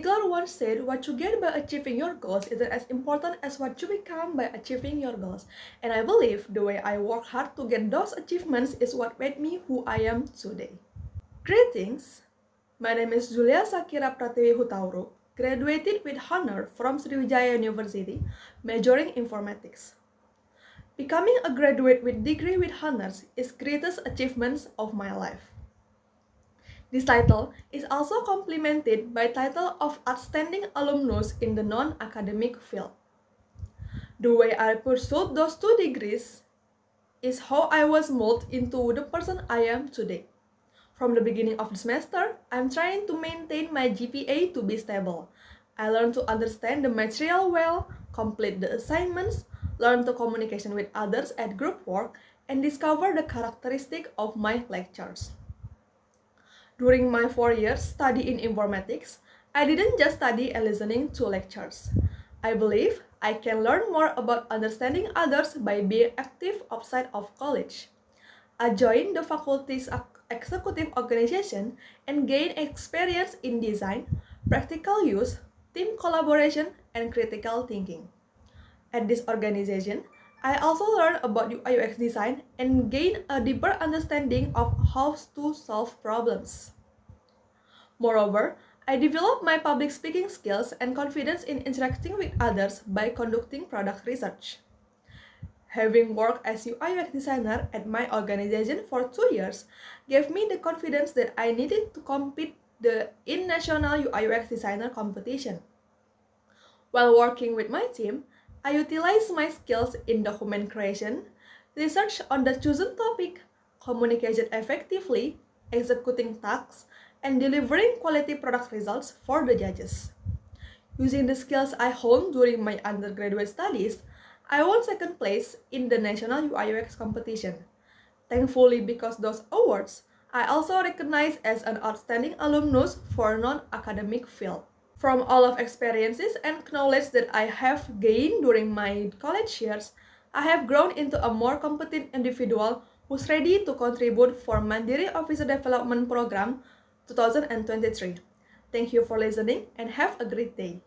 Figure once said what you get by achieving your goals isn't as important as what you become by achieving your goals. And I believe the way I work hard to get those achievements is what made me who I am today. Greetings! My name is Julia Sakira Pratiwi Hutauru, graduated with honor from Sriwijaya University, majoring in informatics. Becoming a graduate with degree with honors is greatest achievements of my life. This title is also complemented by title of outstanding alumnus in the non-academic field. The way I pursued those two degrees is how I was molded into the person I am today. From the beginning of the semester, I'm trying to maintain my GPA to be stable. I learn to understand the material well, complete the assignments, learn to communication with others at group work, and discover the characteristic of my lectures. During my four years study in informatics, I didn't just study and listening to lectures. I believe I can learn more about understanding others by being active outside of college. I joined the faculty's executive organization and gained experience in design, practical use, team collaboration, and critical thinking. At this organization, I also learned about UX design and gained a deeper understanding of how to solve problems. Moreover, I developed my public speaking skills and confidence in interacting with others by conducting product research. Having worked as UI/UX designer at my organization for two years gave me the confidence that I needed to compete the in national UI/UX designer competition. While working with my team, I utilize my skills in document creation, research on the chosen topic, communication effectively, executing tasks, and delivering quality product results for the judges. Using the skills I honed during my undergraduate studies, I won second place in the National UIUX competition. Thankfully, because those awards, I also recognized as an outstanding alumnus for non-academic field. From all of experiences and knowledge that I have gained during my college years, I have grown into a more competent individual who's ready to contribute for Mandiri Officer Development Program 2023. Thank you for listening and have a great day.